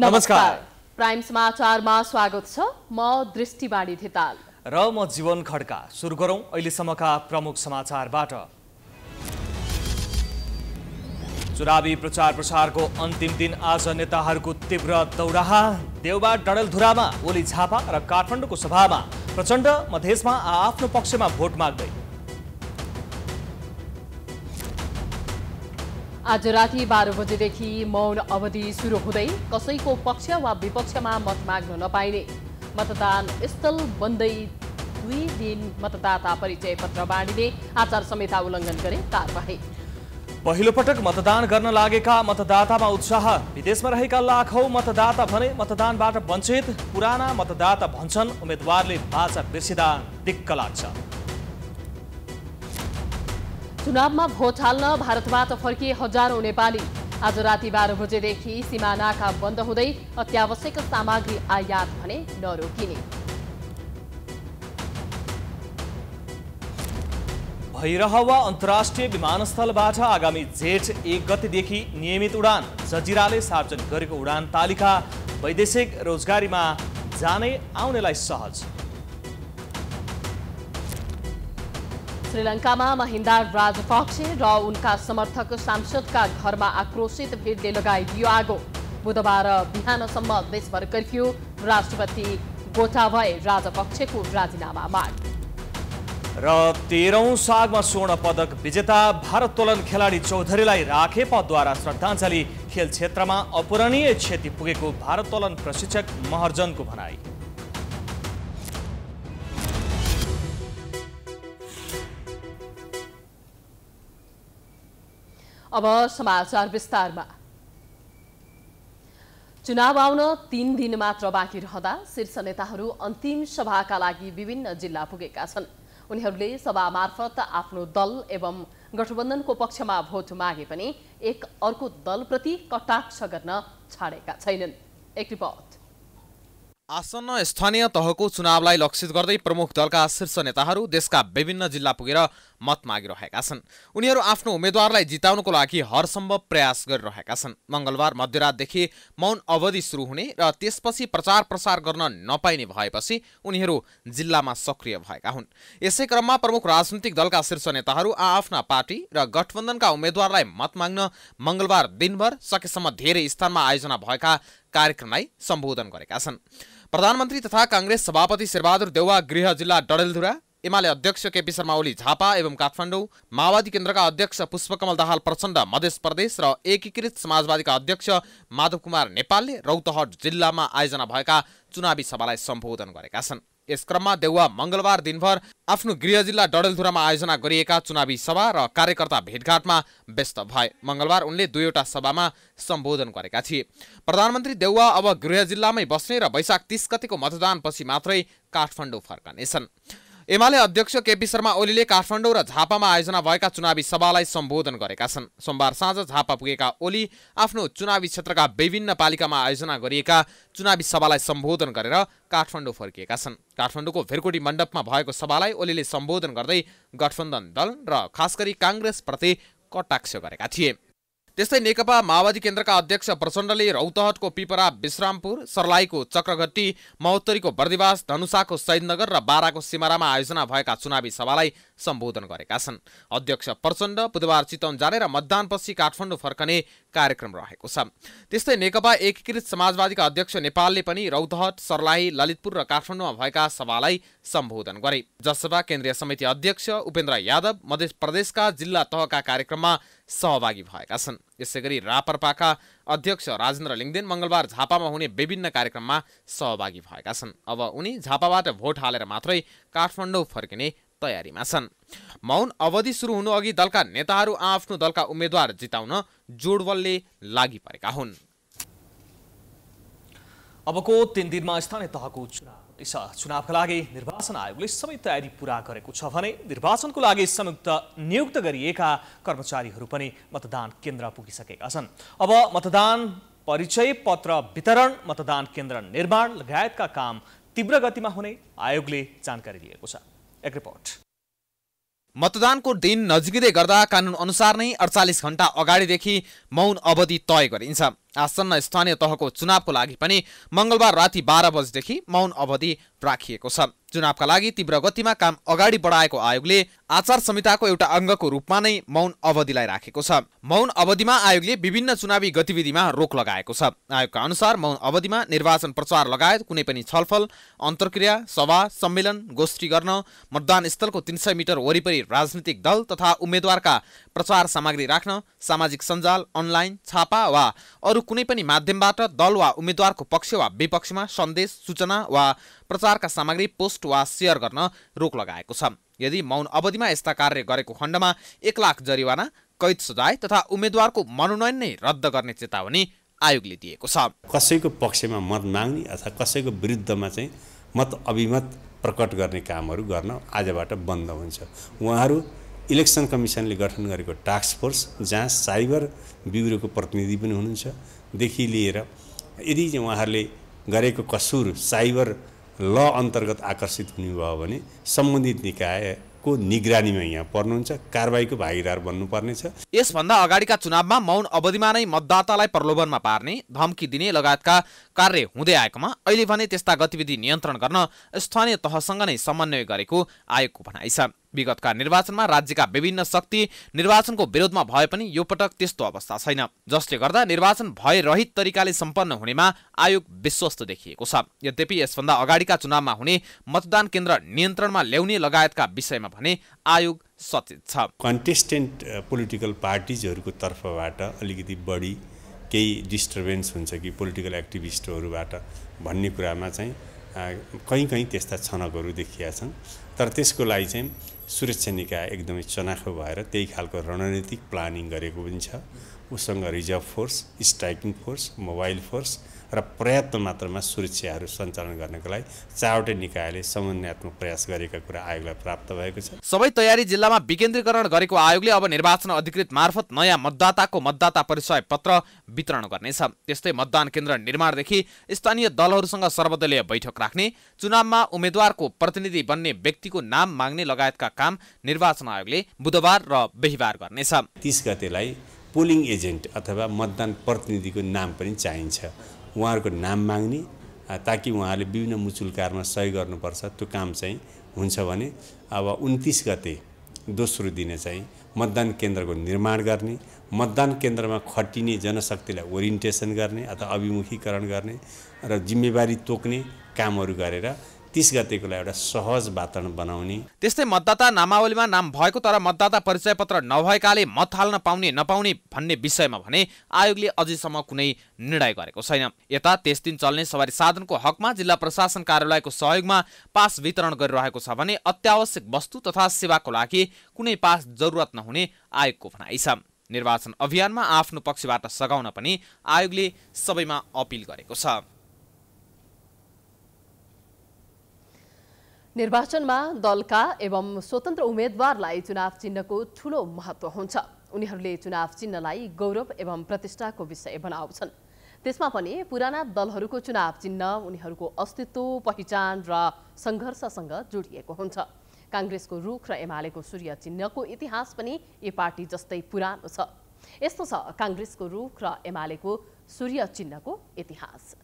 नमस्कार प्राइम समाचारमा स्वागत छ म दृष्टिवाणी धिताल र म जीवन खड्का सुरु गरौँ अहिलेसम्मका प्रमुख समाचारबाट चुनावी प्रचार प्रसारको अन्तिम दिन आज नेताहरूको तीव्र दौराहा देउबा डडलधुरामा ओली झापा र काठमाडौँको सभामा प्रचण्ड मधेसमा आआफ्नो पक्षमा भोट माग्दै आज राति बाह्र बजेदेखि मौन अवधि सुरु हुँदै कसैको पक्ष वा विपक्षमा मत माग्न नपाइने मतदान स्थल बन्दै दुई दिन मतदाता परिचय पत्र बाँडिने आचार संहिता उल्लङ्घन गरे कारवाही पहिलो पटक मतदान गर्न लागेका मतदातामा उत्साह विदेशमा रहेका लाखौं मतदाता भने मतदानबाट वञ्चित पुराना मतदाता भन्छन् उम्मेद्वारले बाचा बिर्सिँदा दिक्क लाग्छ चुनावमा भोट हाल्न भारतबाट फर्किए हजारौँ नेपाली आज राति बाह्र बजेदेखि सिमानाका बन्द हुँदै अत्यावश्यक सामग्री आयात भने नरोकिने भैरहवा अन्तर्राष्ट्रिय विमानस्थलबाट आगामी जेठ एक गतिदेखि नियमित उडान जजिराले सार्वजनिक गरेको उडान तालिका वैदेशिक रोजगारीमा जाने आउनेलाई सहज श्रीलङ्कामा महिन्दा राजपक्षे र उनका समर्थक सांसदका घरमा आक्रोशित भिडले लगाइदियो आगो बुधबार बिहानसम्म देशभर कर्फ्यू राष्ट्रपति भए राजपक्षेको राजीनामा माग र तेह्रौँ सागमा स्वर्ण पदक विजेता भारोत्तोलन खेलाडी चौधरीलाई राखेपद्वारा श्रद्धाञ्जली खेल क्षेत्रमा अपूरणीय क्षति पुगेको भारोत्तोलन प्रशिक्षक महर्जनको भनाई अब समाचार विस्तारमा चुनाव आउन तीन दिन मात्र बाँकी रहँदा शीर्ष नेताहरू अन्तिम सभाका लागि विभिन्न जिल्ला पुगेका छन् उनीहरूले सभा मार्फत आफ्नो दल एवं गठबन्धनको पक्षमा भोट मागे पनि एक अर्को दलप्रति कटाक्ष गर्न छाडेका छैनन् एक रिपोर्ट आसन्न स्थानीय तहको चुनावलाई लक्षित गर्दै प्रमुख दलका शीर्ष नेताहरू देशका विभिन्न जिल्ला पुगेर मत मागिरहेका छन् उनीहरू आफ्नो उम्मेद्वारलाई जिताउनको लागि हरसम्भव प्रयास गरिरहेका छन् मङ्गलबार मध्यरातदेखि मौन अवधि सुरु हुने र त्यसपछि प्रचार प्रसार गर्न नपाइने भएपछि उनीहरू जिल्लामा सक्रिय भएका हुन् यसै क्रममा प्रमुख राजनीतिक दलका शीर्ष नेताहरू आआफ्ना पार्टी र गठबन्धनका उम्मेद्वारलाई मत माग्न मङ्गलबार दिनभर सकेसम्म धेरै स्थानमा आयोजना भएका कार्यक्रमलाई सम्बोधन गरेका छन् प्रधानमन्त्री तथा काङ्ग्रेस सभापति शेरबहादुर देउवा गृह जिल्ला डडेलधुरा एमाले अध्यक्ष केपी शर्मा ओली झापा एवं काठमाडौँ माओवादी केन्द्रका अध्यक्ष पुष्पकमल दाहाल प्रचण्ड मध्य प्रदेश र एकीकृत समाजवादीका अध्यक्ष माधव कुमार नेपालले रौतहट जिल्लामा आयोजना भएका चुनावी सभालाई सम्बोधन गरेका छन् यस क्रममा देउवा मङ्गलबार दिनभर आफ्नो गृह जिल्ला डडेलधुरामा आयोजना गरिएका चुनावी सभा र कार्यकर्ता भेटघाटमा व्यस्त भए मङ्गलबार उनले दुईवटा सभामा सम्बोधन गरेका थिए प्रधानमन्त्री देउवा अब गृह जिल्लामै बस्ने र वैशाख तिस गतिको मतदानपछि मात्रै काठमाडौँ फर्कनेछन् एमाले अध्यक्ष केपी शर्मा ओलीले काठमाडौँ र झापामा आयोजना भएका चुनावी सभालाई सम्बोधन गरेका छन् सोमबार साँझ झापा पुगेका ओली आफ्नो चुनावी क्षेत्रका विभिन्न पालिकामा आयोजना गरिएका चुनावी सभालाई सम्बोधन गरेर काठमाडौँ फर्किएका छन् काठमाडौँको भेरकोटी मण्डपमा भएको सभालाई ओलीले सम्बोधन गर्दै गठबन्धन दल र खास गरी काङ्ग्रेसप्रति कटाक्ष गरेका थिए त्यस्तै नेकपा माओवादी केन्द्रका अध्यक्ष प्रचण्डले रौतहटको पिपरा विश्रामपुर सर्लाहीको चक्रघट्टी महोत्तरीको बर्दिवास धनुषाको सैदनगर र बाराको सिमारामा आयोजना भएका चुनावी सभालाई सम्बोधन गरेका छन् अध्यक्ष प्रचण्ड बुधबार चितवन जाने र मतदानपछि काठमाडौँ फर्कने कार्यक्रम रहेको छ त्यस्तै नेकपा एकीकृत समाजवादीका अध्यक्ष नेपालले पनि रौतहट सर्लाही ललितपुर र काठमाडौँमा भएका सभालाई सम्बोधन गरे जसपा केन्द्रीय समिति अध्यक्ष उपेन्द्र यादव मध्य प्रदेशका जिल्ला तहका कार्यक्रममा सहभागी भएका छन् यसै गरी रापरपाका अध्यक्ष राजेन्द्र लिङ्गदेन मङ्गलबार झापामा हुने विभिन्न कार्यक्रममा सहभागी भएका छन् अब उनी झापाबाट भोट हालेर मात्रै काठमाडौँ फर्किने तयारीमा छन् मौन अवधि सुरु हुनु अघि दलका नेताहरू आफ्नो दलका उम्मेद्वार जिताउन जोडबलले लागि परेका हुन् अबको तिन दिनमा स्थानीय तहको चुनाव चुनावका लागि निर्वाचन आयोगले सबै तयारी पुरा गरेको छ भने निर्वाचनको लागि संयुक्त नियुक्त गरिएका कर्मचारीहरू पनि मतदान केन्द्र पुगिसकेका छन् अब मतदान परिचय पत्र वितरण मतदान केन्द्र निर्माण लगायतका काम तीव्र गतिमा हुने आयोगले जानकारी दिएको छ एक रिपोर्ट मतदानको दिन नजिकिँदै गर्दा कानुन अनुसार नै अडचालिस घण्टा अगाडिदेखि मौन अवधि तय गरिन्छ आसन्न स्थानीय तहको चुनावको लागि पनि मङ्गलबार राति बाह्र बजेदेखि मौन अवधि राखिएको छ चुनावका लागि तीव्र गतिमा काम अगाडि बढाएको आयोगले आचार संहिताको एउटा अङ्गको रूपमा नै मौन अवधिलाई राखेको छ मौन अवधिमा आयोगले विभिन्न चुनावी गतिविधिमा रोक लगाएको छ आयोगका अनुसार मौन अवधिमा निर्वाचन प्रचार लगायत कुनै पनि छलफल अन्तर्क्रिया सभा सम्मेलन गोष्ठी गर्न मतदान स्थलको तिन सय मिटर वरिपरि राजनीतिक दल तथा उम्मेद्वारका प्रचार सामग्री राख्न सामाजिक सञ्जाल अनलाइन छापा वा अरू कुनै पनि माध्यमबाट दल वा उम्मेद्वारको पक्ष वा विपक्षमा सन्देश सूचना वा प्रचारका सामग्री पोस्ट वा सेयर गर्न रोक लगाएको छ यदि मौन अवधिमा यस्ता कार्य गरेको खण्डमा एक लाख जरिवाना कैद सजाय तथा उम्मेद्वारको मनोनयन नै रद्द गर्ने चेतावनी आयोगले दिएको छ कसैको पक्षमा मत माग्ने अथवा कसैको विरुद्धमा चाहिँ मत अभिमत प्रकट गर्ने कामहरू गर्न आजबाट बन्द हुन्छ उहाँहरू इलेक्सन कमिसनले गठन गरेको टास्क फोर्स जहाँ साइबर ब्युरोको प्रतिनिधि पनि हुनुहुन्छदेखि लिएर यदि उहाँहरूले गरेको कसुर साइबर ल अन्तर्गत आकर्षित हुनुभयो भने सम्बन्धित निकायको निगरानीमा यहाँ पर्नुहुन्छ कारवाहीको भागीदार बन्नुपर्नेछ यसभन्दा अगाडिका चुनावमा मौन अवधिमा नै मतदातालाई प्रलोभनमा पार्ने धम्की दिने लगायतका कार्य हुँदै आएकोमा अहिले भने त्यस्ता गतिविधि नियन्त्रण गर्न स्थानीय तहसँग नै समन्वय गरेको आयोगको भनाइ छ विगतका निर्वाचनमा राज्यका विभिन्न शक्ति निर्वाचनको विरोधमा भए पनि यो पटक त्यस्तो अवस्था छैन जसले गर्दा निर्वाचन भयरहित तरिकाले सम्पन्न हुनेमा आयोग विश्वस्त देखिएको छ यद्यपि यसभन्दा अगाडिका चुनावमा हुने मतदान केन्द्र नियन्त्रणमा ल्याउने लगायतका विषयमा भने आयोग सचेत छ कन्टेस्टेन्ट पोलिटिकल पार्टिजहरूको तर्फबाट अलिकति बढी केही डिस्टर्बेन्स हुन्छ कि पोलिटिकल एक्टिभिस्टहरूबाट भन्ने कुरामा चाहिँ कहीँ कहीँ त्यस्ता छनकहरू देखिया छन् तर त्यसको लागि चाहिँ सुरक्षा निकाय एकदमै चनाखो भएर त्यही खालको रणनीतिक प्लानिङ गरेको पनि छ उसँग reserve force striking force mobile force र पर्याप्त मात्रामा सुरक्षाहरू सञ्चालन गर्नका लागि चारवटै निकायले समन्वयात्मक प्रयास गरेका कुरा आयोगलाई प्राप्त भएको छ सबै तयारी जिल्लामा विकेन्द्रीकरण गरेको आयोगले अब निर्वाचन अधिकृत मार्फत नयाँ मतदाताको मतदाता परिचय पत्र वितरण गर्नेछ त्यस्तै मतदान केन्द्र निर्माणदेखि स्थानीय दलहरूसँग सर्वदलीय बैठक राख्ने चुनावमा उम्मेद्वारको प्रतिनिधि बन्ने व्यक्तिको नाम माग्ने लगायतका काम निर्वाचन आयोगले बुधबार र बिहिबार गर्नेछ तिस गतेलाई पोलिङ एजेन्ट अथवा मतदान प्रतिनिधिको नाम पनि चाहिन्छ उहाँहरूको नाम माग्ने ताकि उहाँहरूले विभिन्न मुचुलकारमा सहयोग गर्नुपर्छ त्यो काम चाहिँ हुन्छ भने अब उन्तिस गते दोस्रो दिन चाहिँ मतदान केन्द्रको निर्माण गर्ने मतदान केन्द्रमा खटिने जनशक्तिलाई ओरिएन्टेसन गर्ने अथवा अभिमुखीकरण गर्ने र जिम्मेवारी तोक्ने कामहरू गरेर तिस गतेकोलाई एउटा सहज वातावरण बनाउने त्यस्तै मतदाता नामावलीमा नाम भएको तर मतदाता परिचय पत्र नभएकाले मत हाल्न पाउने नपाउने भन्ने विषयमा भने आयोगले अझैसम्म कुनै निर्णय गरेको छैन यता त्यस दिन चल्ने सवारी साधनको हकमा जिल्ला प्रशासन कार्यालयको सहयोगमा पास वितरण गरिरहेको छ भने अत्यावश्यक वस्तु तथा सेवाको लागि कुनै पास जरुरत नहुने आयोगको भनाइ छ निर्वाचन अभियानमा आफ्नो पक्षबाट सघाउन पनि आयोगले सबैमा अपिल गरेको छ निर्वाचनमा दलका एवं स्वतन्त्र उम्मेद्वारलाई चुनाव चिन्हको ठूलो महत्व हुन्छ उनीहरूले चुनाव चिन्हलाई गौरव एवं प्रतिष्ठाको विषय बनाउँछन् त्यसमा पनि पुराना दलहरूको चुनाव चिन्ह उनीहरूको अस्तित्व पहिचान र सङ्घर्षसँग जोडिएको हुन्छ काङ्ग्रेसको रुख र एमालेको सूर्य चिन्हको इतिहास पनि यी पार्टी जस्तै पुरानो छ यस्तो छ काङ्ग्रेसको रुख र एमालेको सूर्य चिन्हको इतिहास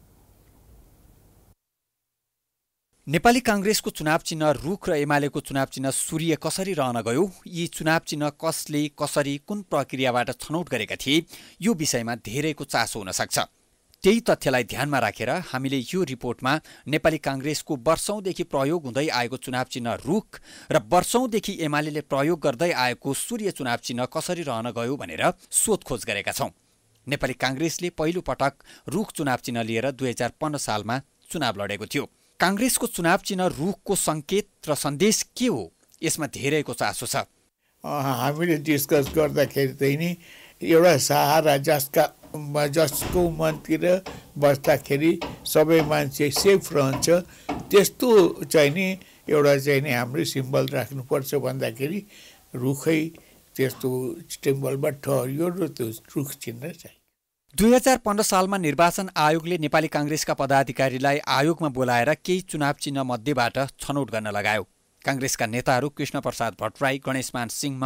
नेपाली काङ्ग्रेसको चुनाव चिन्ह रुख र एमालेको चुनाव चिन्ह सूर्य कसरी रहन गयो यी चुनाव चिन्ह कसले कसरी कुन प्रक्रियाबाट छनौट गरेका थिए यो विषयमा धेरैको चासो हुन सक्छ त्यही तथ्यलाई ध्यानमा राखेर रा, हामीले यो रिपोर्टमा नेपाली काङ्ग्रेसको वर्षौँदेखि प्रयोग हुँदै आएको चुनाव चिन्ह रुख र वर्षौँदेखि एमाले प्रयोग गर्दै आएको सूर्य चुनाव चिन्ह कसरी रहन गयो भनेर सोधखोज गरेका छौँ नेपाली काङ्ग्रेसले पहिलोपटक पटक रुख चुनाव चिन्ह लिएर दुई हजार पन्ध्र सालमा चुनाव लडेको थियो काङ्ग्रेसको चुनाव चिन्ह रुखको सङ्केत र सन्देश के हो यसमा धेरैको चासो छ हामीले डिस्कस गर्दाखेरि चाहिँ नि एउटा सहारा जसका जसको मनतिर बस्दाखेरि सबै मान्छे सेफ रहन्छ त्यस्तो चाहिँ नि एउटा चाहिँ नि हाम्रो सिम्बल राख्नुपर्छ भन्दाखेरि रुखै त्यस्तो टेम्बलमा ठहरियो र त्यो रुख चिन्ह चाहिँ दुई हजार पन्ध्र सालमा निर्वाचन आयोगले नेपाली काङ्ग्रेसका पदाधिकारीलाई आयोगमा बोलाएर केही चुनाव चिन्ह मध्येबाट छनौट गर्न लगायो काङ्ग्रेसका नेताहरू कृष्णप्रसाद भट्टराई गणेशमान सिंह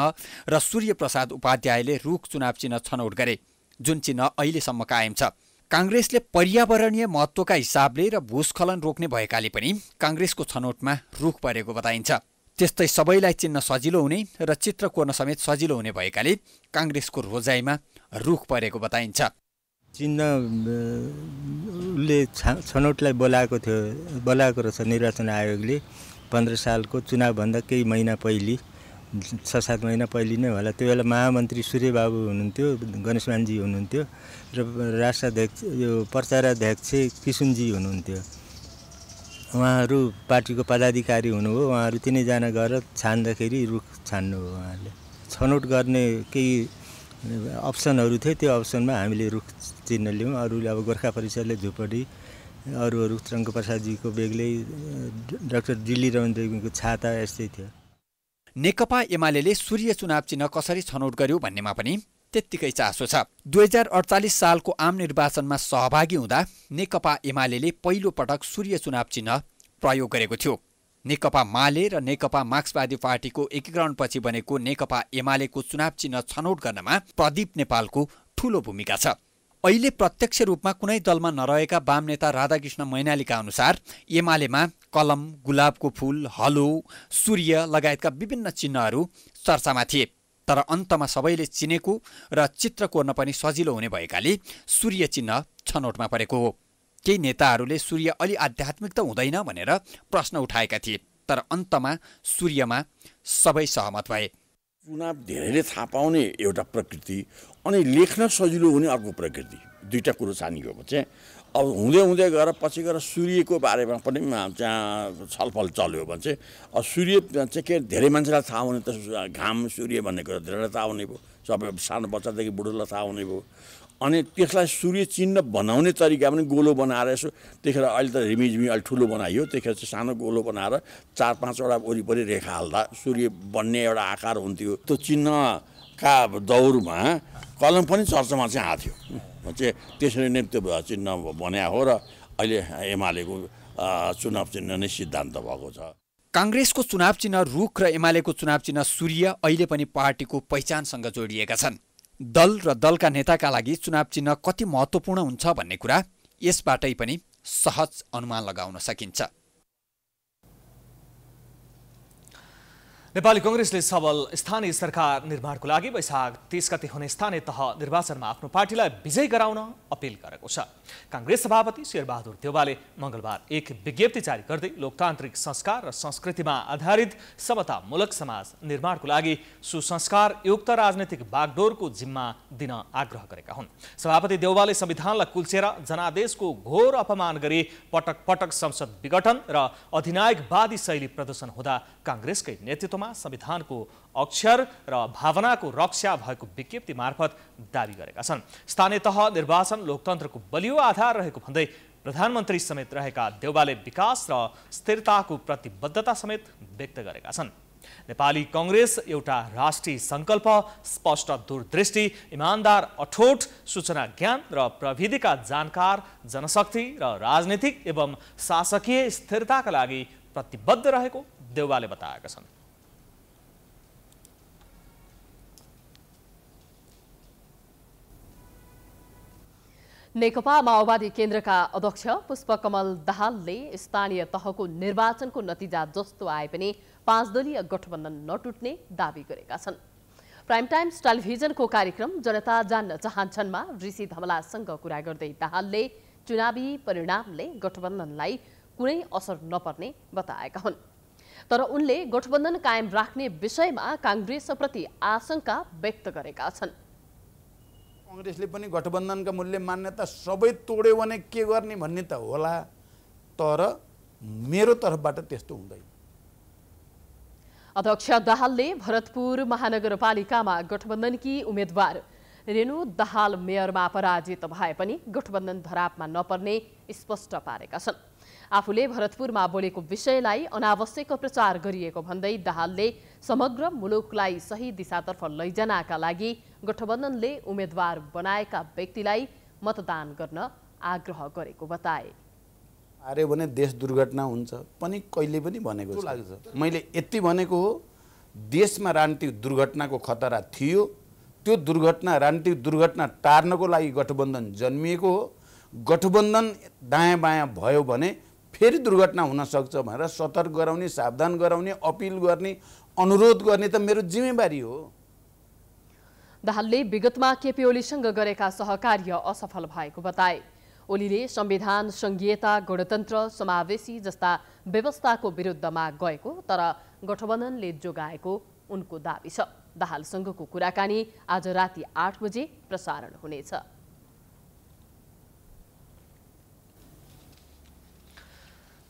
र सूर्यप्रसाद उपाध्यायले रुख चुनाव चिन्ह छनौट गरे जुन चिन्ह अहिलेसम्म कायम छ काङ्ग्रेसले पर्यावरणीय महत्त्वका हिसाबले र भूस्खलन रोक्ने भएकाले पनि काङ्ग्रेसको छनौटमा रुख परेको बताइन्छ त्यस्तै सबैलाई चिन्न सजिलो हुने र चित्र कोर्न समेत सजिलो हुने भएकाले काङ्ग्रेसको रोजाइमा रुख परेको बताइन्छ चिन्ह उसले छ छनौटलाई बोलाएको थियो बोलाएको रहेछ निर्वाचन आयोगले पन्ध्र सालको चुनावभन्दा केही महिना पहिले छ सात महिना पहिले नै होला त्यो बेला महामन्त्री सूर्यबाबु हुनुहुन्थ्यो गणेशमानजी हुनुहुन्थ्यो र राष्ट्राध्यक्ष यो प्रचाराध्यक्ष किसुनजी हुनुहुन्थ्यो उहाँहरू पार्टीको पदाधिकारी हुनुभयो उहाँहरू तिनैजना गएर छान्दाखेरि रुख छान्नुभयो उहाँहरूले छनौट गर्ने केही अप्सनहरू थियो त्यो अप्सनमा हामीले रुख चिन्ह लियौँ अरूले अब गोर्खा परिषदले झुपडी अरू अरू शङ्कर प्रसादजीको बेग्लै डाक्टर दिल्ली रमन देवीको छाता यस्तै थियो नेकपा एमाले सूर्य चुनाव चिन्ह कसरी छनौट गर्यो भन्नेमा पनि त्यत्तिकै चासो छ दुई हजार अडचालिस सालको आम निर्वाचनमा सहभागी हुँदा नेकपा एमाले पहिलोपटक सूर्य चुनाव चिन्ह प्रयोग गरेको थियो नेकपा माले र नेकपा मार्क्सवादी पार्टीको एकीकरणपछि बनेको नेकपा एमालेको चुनाव चिन्ह छनौट गर्नमा प्रदीप नेपालको ठूलो भूमिका छ अहिले प्रत्यक्ष रूपमा कुनै दलमा नरहेका वाम नेता राधाकृष्ण मैनालीका अनुसार एमालेमा कलम गुलाबको फूल हलो सूर्य लगायतका विभिन्न चिन्हहरू चर्चामा थिए तर अन्तमा सबैले चिनेको र चित्र कोर्न पनि सजिलो हुने भएकाले सूर्य चिन्ह छनौटमा परेको हो केही नेताहरूले सूर्य अलि आध्यात्मिक त हुँदैन भनेर प्रश्न उठाएका थिए तर अन्तमा सूर्यमा सबै सहमत भए चुनाव धेरैले थाहा पाउने एउटा प्रकृति अनि लेख्न सजिलो हुने अर्को प्रकृति दुईवटा कुरो छानिएको चाहिँ अब हुँदै हुँदै गएर पछि गएर सूर्यको बारेमा पनि त्यहाँ छलफल चल्यो भने चाहिँ अब सूर्य चाहिँ के धेरै मान्छेलाई थाहा हुने त घाम सूर्य भन्ने कुरा धेरैलाई थाहा हुने भयो सबै सानो बच्चादेखि बुढोलाई थाहा हुने भयो अनि त्यसलाई सूर्य चिन्ह बनाउने तरिका पनि गोलो बनाएर यसो त्यतिखेर अहिले त रिमिझिमी अलिक ठुलो बनाइयो त्यतिखेर चाहिँ सानो गोलो बनाएर चार पाँचवटा वरिपरि रेखा हाल्दा सूर्य बन्ने एउटा आकार हुन्थ्यो त्यो चिन्हका दौरमा कलम पनि चर्चामा चाहिँ आएको थियो त्यसरी नै त्यो चिन्ह बनाएको हो र अहिले एमालेको चुनाव चिन्ह नै सिद्धान्त भएको छ काङ्ग्रेसको चुनाव चिन्ह रुख र एमालेको चुनाव चिन्ह सूर्य अहिले पनि पार्टीको पहिचानसँग जोडिएका छन् दल र दलका नेताका लागि चुनाव चिन्ह कति महत्त्वपूर्ण हुन्छ भन्ने कुरा यसबाटै पनि सहज अनुमान लगाउन सकिन्छ नेपाली कङ्ग्रेसले सबल स्थानीय सरकार निर्माणको लागि वैशाख तिस गते हुने स्थानीय तह निर्वाचनमा आफ्नो पार्टीलाई विजय गराउन अपिल गरेको छ काङ्ग्रेस सभापति शेरबहादुर देवालले मङ्गलबार एक विज्ञप्ति जारी गर्दै लोकतान्त्रिक संस्कार र संस्कृतिमा आधारित समतामूलक समाज निर्माणको लागि सुसंस्कार युक्त राजनैतिक बागडोरको जिम्मा दिन आग्रह गरेका हुन् सभापति देउवाले संविधानलाई कुल्चेर जनादेशको घोर अपमान गरी पटक पटक संसद विघटन र अधिनायकवादी शैली प्रदर्शन हुँदा काङ्ग्रेसकै नेतृत्वमा संविधानको अक्षर र भावनाको रक्षा भएको विज्ञप्ति मार्फत दावी गरेका छन् स्थानीय तह निर्वाचन लोकतन्त्रको बलियो आधार रहेको भन्दै प्रधानमन्त्री समेत रहेका देउबाले विकास र स्थिरताको प्रतिबद्धता समेत व्यक्त गरेका छन् नेपाली कङ्ग्रेस एउटा राष्ट्रिय सङ्कल्प स्पष्ट दूरदृष्टि इमान्दार अठोट सूचना ज्ञान र प्रविधिका जानकार जनशक्ति र राजनीतिक एवं शासकीय स्थिरताका लागि प्रतिबद्ध रहेको देउबाले बताएका छन् नेकपा माओवादी केन्द्रका अध्यक्ष पुष्पकमल दाहालले स्थानीय तहको निर्वाचनको नतिजा जस्तो आए पनि पाँच दलीय गठबन्धन नटुट्ने दावी गरेका छन् प्राइम टाइम्स टेलिभिजनको कार्यक्रम जनता जान्न चाहन्छन्मा ऋषि धमलासँग कुरा गर्दै दाहालले चुनावी परिणामले गठबन्धनलाई कुनै असर नपर्ने बताएका हुन् तर उनले गठबन्धन कायम राख्ने विषयमा काङ्ग्रेसप्रति आशंका व्यक्त गरेका छन् कङ्ग्रेसले पनि गठबन्धनका मूल्य मान्यता सबै तोड्यो भने के गर्ने भन्ने त होला तर मेरो तर्फबाट त्यस्तो हुँदैन अध्यक्ष दाहालले भरतपुर महानगरपालिकामा गठबन्धनकी उम्मेद्वार रेणु दाहाल मेयरमा पराजित भए पनि गठबन्धन धरापमा नपर्ने स्पष्ट पारेका छन् आफूले भरतपुरमा बोलेको विषयलाई अनावश्यक प्रचार गरिएको भन्दै दाहालले समग्र मुलुकलाई सही दिशातर्फ लैजानका लागि गठबन्धनले उम्मेद्वार बनाएका व्यक्तिलाई मतदान गर्न आग्रह गरेको बताए आर्य भने देश दुर्घटना हुन्छ पनि कहिले पनि भनेको लाग्छ मैले यति भनेको हो देशमा राजनीतिक दुर्घटनाको खतरा थियो त्यो दुर्घटना राजनीतिक दुर्घटना टार्नको लागि गठबन्धन जन्मिएको हो गठबन्धन दायाँ बायाँ भयो भने फेरि दुर्घटना हुनसक्छ भनेर सतर्क गराउने सावधान गराउने अपिल गर्ने अनुरोध गर्ने त मेरो जिम्मेवारी हो दाहालले विगतमा केपी ओलीसँग गरेका सहकार्य असफल भएको बताए ओलीले संविधान संघीयता गणतन्त्र समावेशी जस्ता व्यवस्थाको विरुद्धमा गएको तर गठबन्धनले जोगाएको उनको दावी छ दाहालसँगको कुराकानी आज राति आठ बजे प्रसारण हुनेछ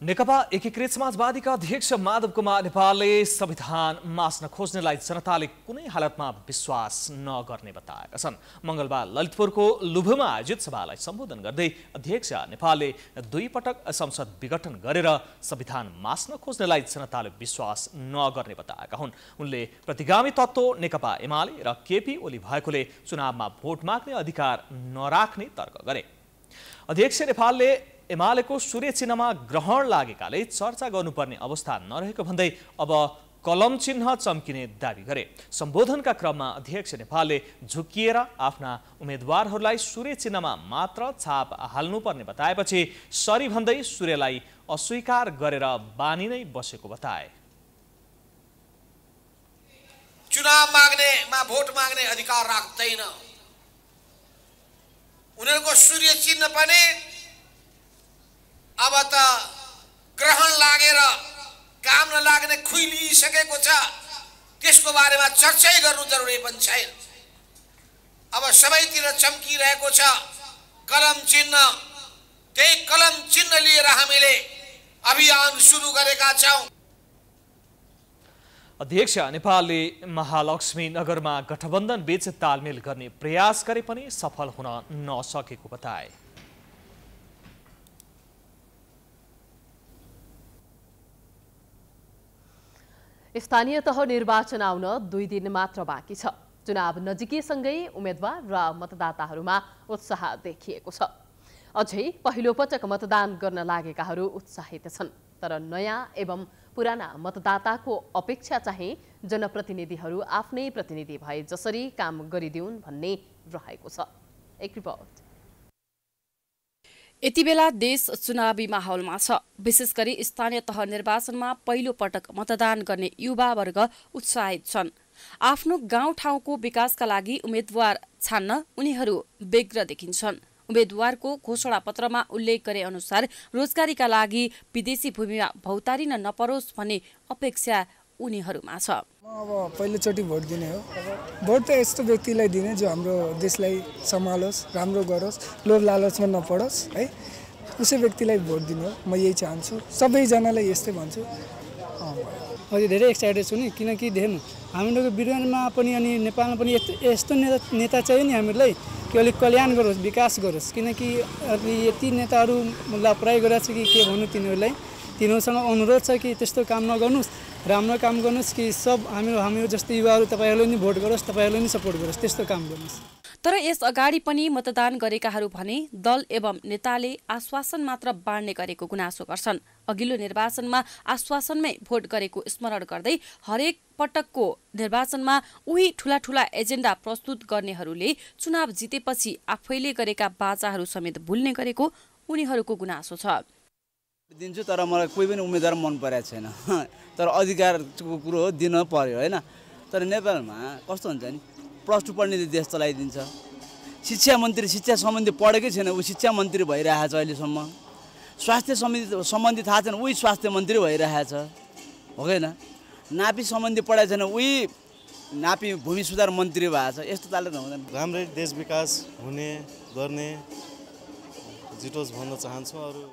नेकपा एकीकृत समाजवादीका अध्यक्ष माधव कुमार नेपालले संविधान मास्न खोज्नेलाई जनताले कुनै हालतमा विश्वास नगर्ने बताएका छन् मङ्गलबार ललितपुरको लुभुमा आयोजित सभालाई सम्बोधन गर्दै अध्यक्ष नेपालले दुई पटक संसद विघटन गरेर संविधान मास्न खोज्नेलाई जनताले विश्वास नगर्ने बताएका हुन् उनले प्रतिगामी तत्त्व नेकपा एमाले र केपी ओली भएकोले चुनावमा भोट माग्ने अधिकार नराख्ने तर्क गरे अध्यक्ष नेपालले एमालेको सूर्य चिन्हमा ग्रहण लागेकाले चर्चा गर्नुपर्ने अवस्था नरहेको भन्दै अब कलम चिन्ह चम्किने दावी गरे सम्बोधनका क्रममा अध्यक्ष नेपालले झुकिएर आफ्ना उम्मेद्वारहरूलाई सूर्य चिन्हमा मात्र छाप हाल्नुपर्ने बताएपछि सरी भन्दै सूर्यलाई अस्वीकार गरेर बानी नै बसेको बताए चुनाव माग्नेमा भोट माग्ने अधिकार राख्दैन उनीहरूको सूर्य चिन्ह पनि अब त ग्रहण लागेर काम नलाग्ने खुइलिसकेको छ त्यसको बारेमा चर्चै गर्नु जरुरी पनि छैन अब सबैतिर चम्किरहेको छ कलम चिन्ह त्यही कलम चिन्ह लिएर हामीले अभियान सुरु गरेका छौँ अध्यक्ष नेपालले महालक्ष्मी नगरमा गठबन्धन बीच तालमेल गर्ने प्रयास गरे पनि सफल हुन नसकेको बताए स्थानीय तह निर्वाचन आउन दुई दिन मात्र बाँकी छ चुनाव नजिकैसँगै उम्मेद्वार र मतदाताहरूमा उत्साह देखिएको छ अझै पहिलो पटक मतदान गर्न लागेकाहरू उत्साहित छन् तर नयाँ एवं पुराना मतदाताको अपेक्षा चाहिँ जनप्रतिनिधिहरू आफ्नै प्रतिनिधि भए जसरी काम गरिदिउन् भन्ने रहेको छ एक रिपोर्ट यति बेला देश चुनावी माहौलमा छ विशेष गरी स्थानीय तह निर्वाचनमा पहिलो पटक मतदान गर्ने युवावर्ग उत्साहित छन् आफ्नो गाउँठाउँको विकासका लागि उम्मेद्वार छान्न उनीहरू व्यग्र देखिन्छन् उम्मेद्वारको घोषणा पत्रमा उल्लेख गरे अनुसार रोजगारीका लागि विदेशी भूमिमा भौतारिन नपरोस् भन्ने अपेक्षा उनीहरूमा छ म अब पहिलोचोटि भोट दिने हो भोट त यस्तो व्यक्तिलाई दिने जो हाम्रो देशलाई सम्हालोस् राम्रो गरोस् लोभ लालचमा नपरोस् है उसै व्यक्तिलाई भोट दिने हो म यही चाहन्छु सबैजनालाई यस्तै भन्छु अहिले धेरै एक्साइटेड छु नि किनकि हेर्नु हामीहरूको विज्ञानमा पनि अनि नेपालमा पनि यस्तो यस्तो नेता नेता चाहियो नि हामीहरूलाई कि अलिक कल्याण गरोस् विकास गरोस् किनकि अहिले यति नेताहरू लापराही गरिरहेको छ कि के भन्नु तिनीहरूलाई तिनीहरूसँग अनुरोध छ कि त्यस्तो काम नगर्नुहोस् राम्रो काम गर्नुहोस् कि सब हामी हाम्रो जस्तो युवाहरू तपाईँहरूले नि भोट गरोस् तपाईँहरूले नि सपोर्ट गरोस् त्यस्तो काम गर्नुहोस् तर यस अगाडि पनि मतदान गरेकाहरू भने दल एवं नेताले आश्वासन मात्र बाँड्ने गरेको गुनासो गर्छन् अघिल्लो निर्वाचनमा आश्वासनमै भोट गरेको स्मरण गर्दै हरेक पटकको निर्वाचनमा उही ठुला ठुला एजेन्डा प्रस्तुत गर्नेहरूले चुनाव जितेपछि आफैले गरेका बाचाहरू समेत भुल्ने गरेको उनीहरूको गुनासो छ दिन्छु तर मलाई कोही पनि उम्मेदवार मन परेको छैन तर अधिकारको कुरो हो दिन पऱ्यो होइन तर नेपालमा कस्तो हुन्छ नि प्लस टू पढ्नेले देश चलाइदिन्छ शिक्षा मन्त्री शिक्षा सम्बन्धी पढेकै छैन ऊ शिक्षा मन्त्री भइरहेको छ अहिलेसम्म स्वास्थ्य सम्बन्धी सम्बन्धी थाहा छैन उही स्वास्थ्य मन्त्री भइरहेछ हो किन नापी सम्बन्धी पढाइ छैन उही नापी भूमि सुधार मन्त्री भएको छ यस्तो तालले त हुँदैन राम्रै देश विकास हुने गर्ने जिटोस् भन्न चाहन्छु अरू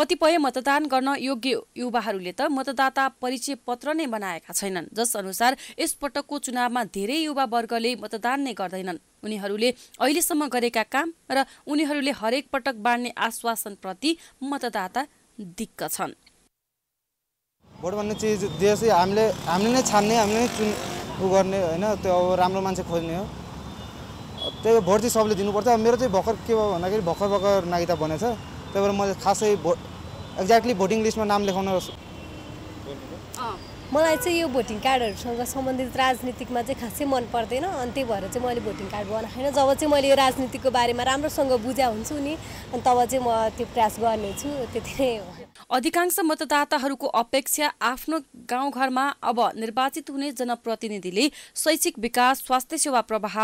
कतिपय मतदान गर्न योग्य युवाहरूले त मतदाता परिचय पत्र नै बनाएका छैनन् जसअनुसार यसपटकको चुनावमा धेरै युवा वर्गले मतदान नै गर्दैनन् उनीहरूले अहिलेसम्म गरेका काम र उनीहरूले हरेक पटक बाँड्ने आश्वासनप्रति मतदाता दिक्क छन् भोट भन्ने चिज देश हामीले हामीले नै छान्ने हामीले नै चुन उ गर्ने होइन त्यो अब राम्रो मान्छे खोज्ने हो त्यही भोट चाहिँ सबले दिनुपर्छ मेरो चाहिँ भर्खर के भयो भन्दाखेरि भर्खर भर्खर नागरिकता बनेछ त्यही भएर मैले खासै भोट एक्ज्याक्टली भोटिङ लिस्टमा नाम लेखाउन मलाई चाहिँ यो भोटिङ कार्डहरूसँग सम्बन्धित राजनीतिकमा चाहिँ खासै मन पर्दैन अनि त्यही भएर चाहिँ मैले भोटिङ कार्ड छैन जब चाहिँ मैले यो राजनीतिको बारेमा राम्रोसँग बुझा हुन्छु नि अनि तब चाहिँ म त्यो प्रयास गर्नेछु त्यति नै हो अधिकांश मतदाताहरूको अपेक्षा आफ्नो गाउँघरमा अब निर्वाचित हुने जनप्रतिनिधिले शैक्षिक विकास स्वास्थ्य सेवा प्रवाह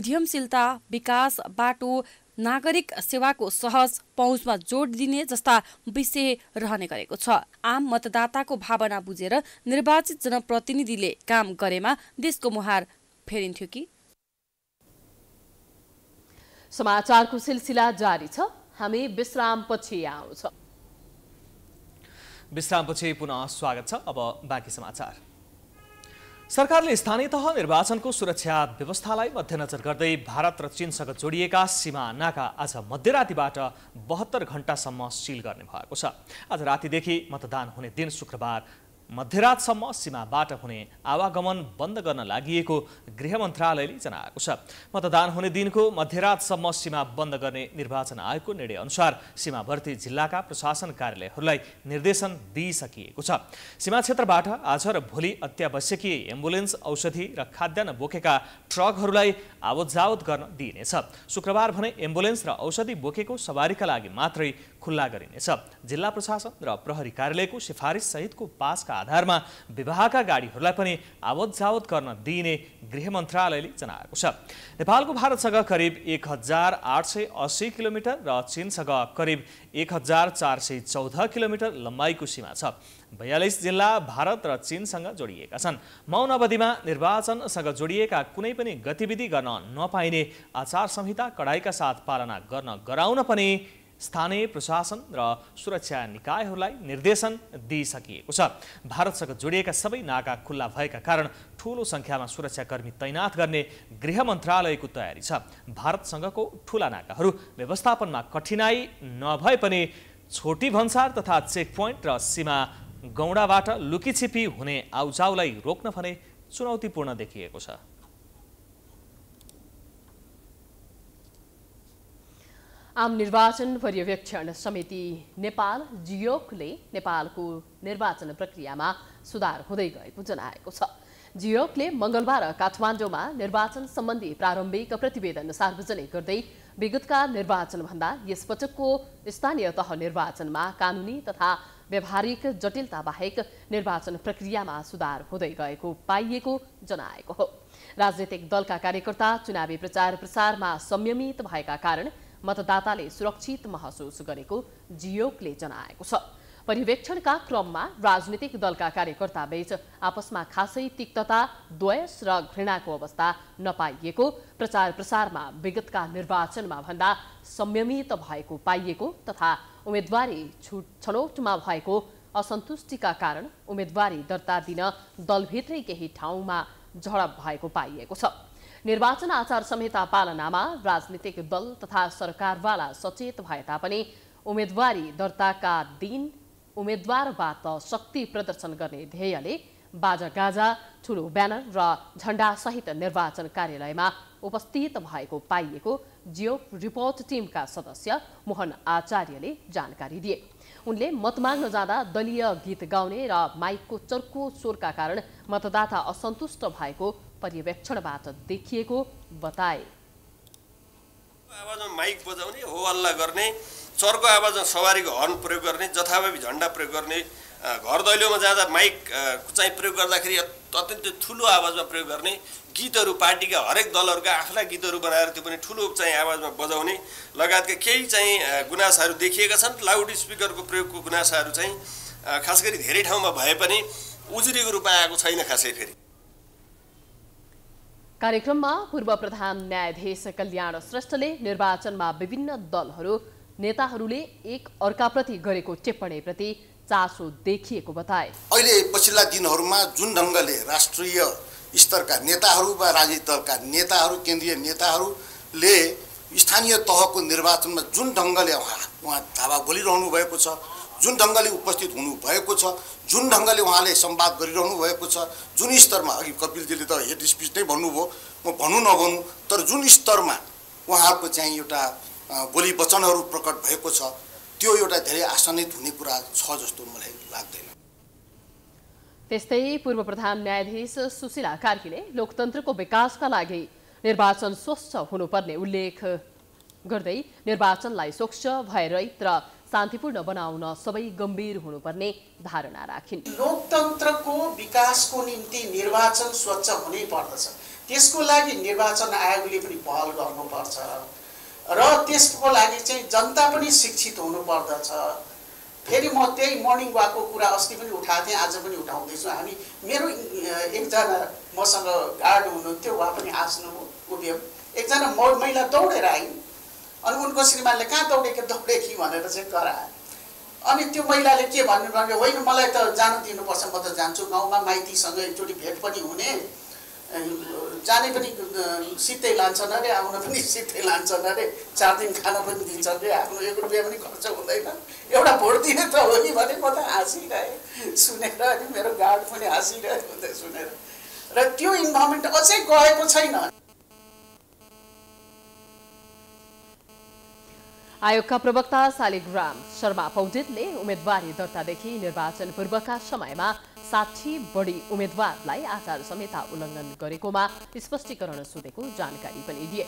उद्यमशीलता विकास बाटो नागरिक सेवाको सहज पहुँचमा जोड दिने जस्ता विषय रहने गरेको छ आम मतदाताको भावना बुझेर निर्वाचित जनप्रतिनिधिले काम गरेमा देशको मुहार फेरिन्थ्यो कि समाचारको सिलसिला जारी छ हामी विश्रामपछि आउँछ विश्रामपछि पुनः स्वागत छ अब बाँकी समाचार सरकारले स्थानीय तह निर्वाचनको सुरक्षा व्यवस्थालाई मध्यनजर गर्दै भारत र चीनसँग जोडिएका सीमा नाका आज मध्यरातिबाट बहत्तर घण्टासम्म सिल गर्ने भएको छ आज रातिदेखि मतदान हुने दिन शुक्रबार मध्यरातसम्म सीमाबाट हुने आवागमन बन्द गर्न लागि गृह मन्त्रालयले जनाएको छ मतदान हुने दिनको मध्यरातसम्म सीमा बन्द गर्ने निर्वाचन आयोगको निर्णय अनुसार सीमावर्ती जिल्लाका प्रशासन कार्यालयहरूलाई निर्देशन दिइसकिएको छ सीमा क्षेत्रबाट आज र भोलि अत्यावश्यकीय एम्बुलेन्स औषधि र खाद्यान्न बोकेका ट्रकहरूलाई आवत जावत गर्न दिइनेछ शुक्रबार भने एम्बुलेन्स र औषधि बोकेको सवारीका लागि मात्रै खुल्ला गरिनेछ जिल्ला प्रशासन र प्रहरी कार्यालयको सिफारिस सहितको पासका आधारमा विवाहका गाडीहरूलाई पनि आवत जावत गर्न दिइने गृह मन्त्रालयले जनाएको छ नेपालको भारतसँग करिब एक हजार आठ सय अस्सी किलोमिटर र चिनसँग करिब एक हजार चार सय चौध किलोमिटर लम्बाइको सीमा छ बयालिस जिल्ला भारत र चिनसँग जोडिएका छन् मौन अवधिमा निर्वाचनसँग जोडिएका कुनै पनि गतिविधि गर्न नपाइने आचार संहिता कडाइका साथ पालना गर्न गराउन पनि स्थानीय प्रशासन र सुरक्षा निकायहरूलाई निर्देशन दिइसकिएको छ भारतसँग जोडिएका सबै नाका खुल्ला भएका कारण ठुलो सङ्ख्यामा सुरक्षाकर्मी तैनाथ गर्ने गृह मन्त्रालयको तयारी छ भारतसँगको ठुला नाकाहरू व्यवस्थापनमा कठिनाई नभए पनि छोटी भन्सार तथा चेक पोइन्ट र सीमा गौडाबाट छिपी हुने आउजाउलाई रोक्न भने चुनौतीपूर्ण देखिएको छ आम निर्वाचन पर्यवेक्षण समिति नेपाल जियोकले नेपालको निर्वाचन प्रक्रियामा सुधार हुँदै गएको जनाएको छ जियोकले मंगलबार काठमाडौँमा निर्वाचन सम्बन्धी प्रारम्भिक प्रतिवेदन सार्वजनिक गर्दै विगतका निर्वाचनभन्दा यसपटकको स्थानीय तह निर्वाचनमा कानुनी तथा व्यावहारिक जटिलता बाहेक निर्वाचन प्रक्रियामा सुधार हुँदै गएको पाइएको जनाएको हो राजनैतिक दलका कार्यकर्ता चुनावी प्रचार प्रसारमा संयमित भएका कारण मतदाताले सुरक्षित महसुस गरेको जियोकले जनाएको छ पर्यवेक्षणका क्रममा राजनीतिक दलका कार्यकर्ताबीच आपसमा खासै तिक्तता द्वेष र घृणाको अवस्था नपाइएको प्रचार प्रसारमा विगतका निर्वाचनमा भन्दा संयमित भएको पाइएको तथा उम्मेदवारी छनौटमा भएको असन्तुष्टिका कारण उम्मेदवारी दर्ता दिन दलभित्रै केही ठाउँमा झडप भएको पाइएको छ निर्वाचन आचार संहिता पालनामा राजनीतिक दल तथा सरकारवाला सचेत भए तापनि उम्मेदवारी दर्ताका दिन उम्मेद्वारबाट शक्ति प्रदर्शन गर्ने ध्येयले बाजागाजा ठुलो ब्यानर र झण्डासहित निर्वाचन कार्यालयमा उपस्थित भएको पाइएको जियो रिपोर्ट टिमका सदस्य मोहन आचार्यले जानकारी दिए उनले मत माग्न जाँदा दलीय गीत गाउने र माइकको चर्को स्वरका कारण मतदाता असन्तुष्ट भएको पर्यवेक्षणबाट देखिएको बताए आवाजमा माइक बजाउने हो हल्ला गर्ने चर्को आवाजमा सवारीको हर्न प्रयोग गर्ने जथाभावी झन्डा प्रयोग गर्ने घर दैलोमा जाँदा माइक चाहिँ प्रयोग गर्दाखेरि अत्यन्तै ठुलो आवाजमा प्रयोग गर्ने गीतहरू पार्टीका हरेक दलहरूका आफ्ना गीतहरू बनाएर त्यो पनि ठुलो चाहिँ आवाजमा बजाउने लगायतका केही चाहिँ गुनासाहरू देखिएका छन् लाउड स्पिकरको प्रयोगको गुनासाहरू चाहिँ खास गरी धेरै ठाउँमा भए पनि उजुरीको रूपमा आएको छैन खासै फेरि कार्यक्रममा पूर्व प्रधान न्यायाधीश कल्याण श्रेष्ठले निर्वाचनमा विभिन्न दलहरू नेताहरूले एक अर्काप्रति गरेको टिप्पणीप्रति चासो देखिएको बताए अहिले पछिल्ला दिनहरूमा जुन ढङ्गले राष्ट्रिय स्तरका नेताहरू वा राजनीतिक दलका नेताहरू केन्द्रीय नेताहरूले स्थानीय तहको निर्वाचनमा जुन ढङ्गले उहाँ उहाँ धावा बोलिरहनु भएको छ जुन ढङ्गले उपस्थित हुनुभएको छ जुन ढङ्गले उहाँले संवाद गरिरहनु भएको छ जुन स्तरमा अघि कपिलजीले त हेड स्पिच नै भन्नुभयो म भनौँ नभनौँ तर जुन स्तरमा उहाँहरूको चाहिँ एउटा बोली वचनहरू प्रकट भएको छ त्यो एउटा धेरै आसनित हुने कुरा छ जस्तो मलाई लाग्दैन त्यस्तै पूर्व प्रधान न्यायाधीश सुशीला कार्कीले लोकतन्त्रको विकासका लागि निर्वाचन स्वच्छ हुनुपर्ने उल्लेख गर्दै निर्वाचनलाई स्वच्छ भयरहित र शान्तिपूर्ण बनाउन सबै गम्भीर हुनुपर्ने धारणा राखिन् लोकतन्त्रको विकासको निम्ति निर्वाचन स्वच्छ हुनै पर्दछ त्यसको लागि निर्वाचन आयोगले पनि पहल गर्नुपर्छ र त्यसको लागि चाहिँ जनता पनि शिक्षित हुनुपर्दछ फेरि म त्यही मर्निङ वाकको कुरा अस्ति पनि उठाएको थिएँ आज पनि उठाउँदैछु हामी मेरो एकजना मसँग गार्ड हुनुहुन्थ्यो उहाँ पनि हाँस्नु उभियो एकजना महिला दौडेर आइन् अनि उनको श्रीमानले कहाँ दौडेको दौडेकी भनेर चाहिँ कराए अनि त्यो महिलाले के भन्नु भने होइन मलाई त जानु दिनुपर्छ म त जान्छु गाउँमा माइतीसँग एकचोटि भेट पनि हुने जाने पनि सित्तै लान्छन् अरे आउन पनि सित्तै लान्छन् अरे चार दिन खान पनि दिन्छन् अरे आफ्नो एक रुपियाँ पनि खर्च हुँदैन एउटा भोट दिने त हो नि भने म त हाँसिरहेँ सुनेर अनि मेरो गार्ड पनि हाँसिरहेको हुँदै सुनेर र त्यो इन्भाइरोमेन्ट अझै गएको छैन आयोगका प्रवक्ता शालिग्राम शर्मा पौडितले उम्मेद्वारी दर्तादेखि निर्वाचन पूर्वका समयमा साठी बढी उम्मेद्वारलाई आचार संहिता उल्लङ्घन गरेकोमा स्पष्टीकरण सोधेको जानकारी पनि दिए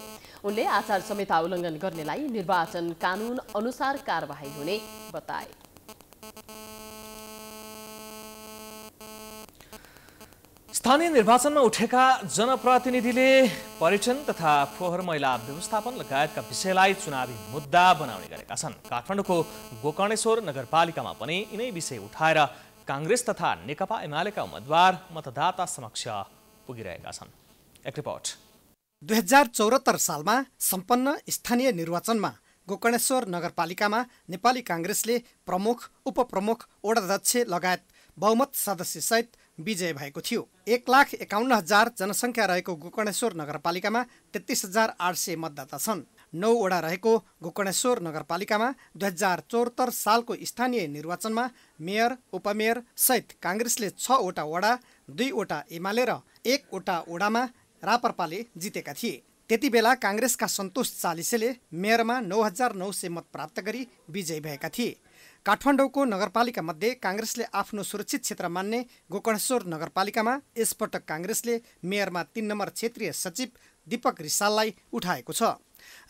उनले आचार संहिता उल्लङ्घन गर्नेलाई निर्वाचन कानून अनुसार कार्यवाही हुने बताए स्थानीय निर्वाचनमा उठेका जनप्रतिनिधिले पर्यटन तथा फोहोर मैला व्यवस्थापन लगायतका विषयलाई चुनावी मुद्दा बनाउने गरेका छन् काठमाडौँको गोकर्णेश्वर नगरपालिकामा पनि यिनै विषय उठाएर काङ्ग्रेस तथा नेकपा एमालेका उम्मेद्वार मतदाता समक्ष पुगिरहेका छन् एक रिपोर्ट दुई हजार चौरात्तर सालमा सम्पन्न स्थानीय निर्वाचनमा गोकर्णेश्वर नगरपालिकामा नेपाली काङ्ग्रेसले प्रमुख उपप्रमुख ओडाध्यक्ष लगायत बहुमत सदस्यसहित विजय भएको थियो एक लाख एकाउन्न हजार जनसङ्ख्या रहेको गोकर्णेश्वर नगरपालिकामा तेत्तिस हजार आठ सय मतदाता छन् नौवटा रहेको गोकर्णेश्वर नगरपालिकामा दुई हजार चौहत्तर सालको स्थानीय निर्वाचनमा मेयर उपमेयर सहित काङ्ग्रेसले छवटा वडा दुईवटा एमाले र एकवटा वडामा रापरपाले जितेका थिए त्यति बेला काङ्ग्रेसका सन्तोष चालिसेले मेयरमा नौ हजार नौ सय मत प्राप्त गरी विजयी भएका थिए काठमाडौँको मध्ये काङ्ग्रेसले आफ्नो सुरक्षित क्षेत्र मान्ने गोकर्णेश्वर नगरपालिकामा यसपटक काङ्ग्रेसले मेयरमा तिन नम्बर क्षेत्रीय सचिव दीपक रिसाललाई उठाएको छ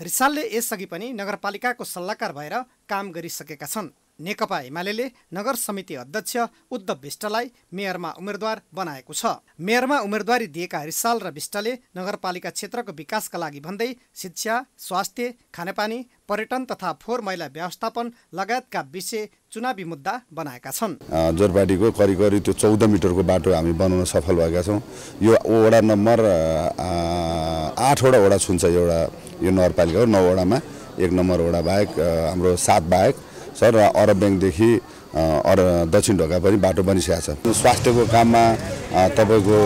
रिसालले यसअघि पनि नगरपालिकाको सल्लाहकार भएर काम गरिसकेका छन् नेकपा एमाले नगर समिति अध्यक्ष उद्धव विष्टलाई मेयरमा उम्मेद्वार बनाएको छ मेयरमा उम्मेदवारी दिएका हरिसाल र विष्टले नगरपालिका क्षेत्रको विकासका लागि भन्दै शिक्षा स्वास्थ्य खानेपानी पर्यटन तथा फोहोर मैला व्यवस्थापन लगायतका विषय चुनावी मुद्दा बनाएका छन् जोरपाटीको करिब करिब त्यो चौध मिटरको बाटो हामी बनाउन सफल भएका छौँ यो वडा नम्बर आठवटा वडा छुन्छ एउटा यो नगरपालिका हो नौवटामा एक नम्बर वडा बाहेक हाम्रो सात बाहेक छ र अरब ब्याङ्कदेखि अर दक्षिण ढोका पनि बाटो बनिसकेको छ स्वास्थ्यको काममा तपाईँको